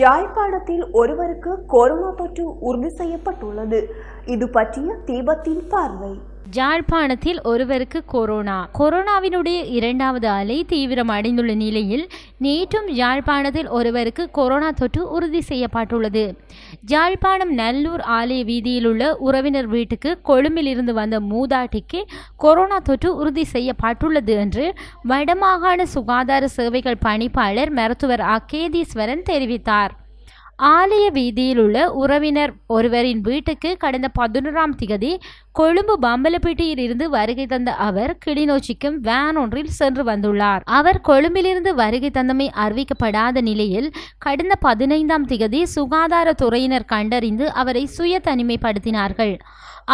யாழ்ப்பாணத்தில் ஒருவருக்கு கொரோனா தொற்று உறுதி செய்யப்பட்டுள்ளது இது பற்றிய தீபத்தின் பார்வை ஜாழ்ப்பாணத்தில் ஒருவருக்கு கொரோனா கொரோனாவினுடைய இரண்டாவது அலை தீவிரம் அடைந்துள்ள நிலையில் நேற்றும் ஜாழ்ப்பாணத்தில் ஒருவருக்கு கொரோனா தொற்று உறுதி செய்யப்பட்டுள்ளது யாழ்ப்பாணம் நல்லூர் ஆலய வீதியிலுள்ள உறவினர் வீட்டுக்கு கொழும்பிலிருந்து வந்த மூதாட்டிக்கு கொரோனா தொற்று உறுதி செய்யப்பட்டுள்ளது என்று வடமாகாண சுகாதார சேவைகள் பணிப்பாளர் மருத்துவர் அகேதீஸ்வரன் தெரிவித்தார் ஆலய வீதியிலுள்ள உறவினர் ஒருவரின் வீட்டுக்கு கடந்த பதினோராம் திகதி கொழும்பு பம்பலப்பேட்டையில் இருந்து வருகை தந்த அவர் கிளிநொச்சிக்கும் வேன் ஒன்றில் சென்று வந்துள்ளார் அவர் கொழும்பிலிருந்து வருகை தந்தமை அறிவிக்கப்படாத நிலையில் கடந்த பதினைந்தாம் திகதி சுகாதாரத்துறையினர் கண்டறிந்து அவரை சுய தனிமைப்படுத்தினார்கள்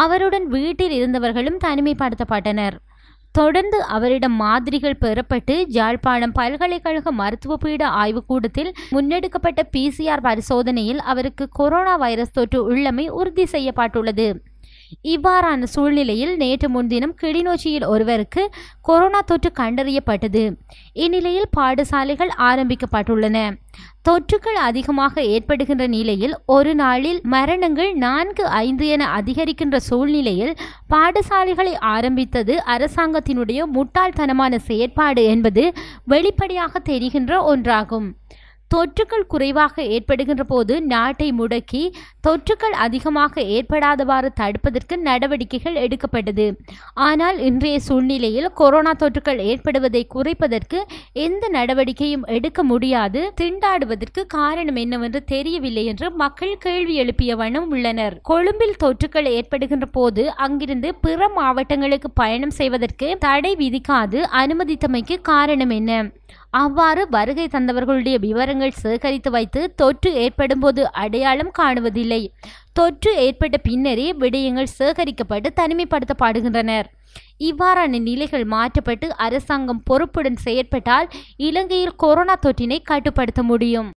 அவருடன் வீட்டில் இருந்தவர்களும் தனிமைப்படுத்தப்பட்டனர் தொடர்ந்து அவரிடம் மாதிரிகள் பெறப்பட்டு யாழ்ப்பாணம் பல்கலைக்கழக மருத்துவ பீட ஆய்வுக்கூடத்தில் முன்னெடுக்கப்பட்ட பிசிஆர் பரிசோதனையில் அவருக்கு கொரோனா வைரஸ் தொற்று உள்ளமை உறுதி செய்யப்பட்டுள்ளது இவ்வாறான சூழ்நிலையில் நேற்று முன்தினம் கிளிநொச்சியில் ஒருவருக்கு கொரோனா தொற்று கண்டறியப்பட்டது இந்நிலையில் பாடசாலைகள் ஆரம்பிக்கப்பட்டுள்ளன தொற்றுக்கள் அதிகமாக ஏற்படுகின்ற நிலையில் ஒரு நாளில் மரணங்கள் நான்கு ஐந்து என அதிகரிக்கின்ற சூழ்நிலையில் பாடசாலைகளை ஆரம்பித்தது அரசாங்கத்தினுடைய முட்டாள்தனமான செயற்பாடு என்பது வெளிப்படையாக தெரிகின்ற ஒன்றாகும் தொற்றுக்கள் குறைவாக ஏற்படுகின்ற போது நாட்டை முடக்கி தொற்றுக்கள் அதிகமாக ஏற்படாதவாறு தடுப்பதற்கு நடவடிக்கைகள் எடுக்கப்பட்டது ஆனால் இன்றைய சூழ்நிலையில் கொரோனா தொற்றுக்கள் ஏற்படுவதை குறைப்பதற்கு எந்த நடவடிக்கையும் எடுக்க முடியாது திண்டாடுவதற்கு காரணம் என்னவென்று தெரியவில்லை என்று மக்கள் கேள்வி எழுப்பிய வண்ணம் உள்ளனர் கொழும்பில் தொற்றுக்கள் ஏற்படுகின்ற போது அங்கிருந்து பிற மாவட்டங்களுக்கு பயணம் செய்வதற்கு தடை விதிக்காது அனுமதித்தமைக்கு காரணம் என்ன அவ்வாறு வருகை தந்தவர்களுடைய விவரங்கள் சேகரித்து வைத்து தொற்று ஏற்படும்போது அடையாளம் காணுவதில்லை தொற்று ஏற்பட்ட பின்னரே விடயங்கள் சேகரிக்கப்பட்டு தனிமைப்படுத்தப்படுகின்றனர் இவ்வாறான நிலைகள் மாற்றப்பட்டு அரசாங்கம் பொறுப்புடன் செயற்பட்டால் இலங்கையில் கொரோனா தொற்றினை கட்டுப்படுத்த முடியும்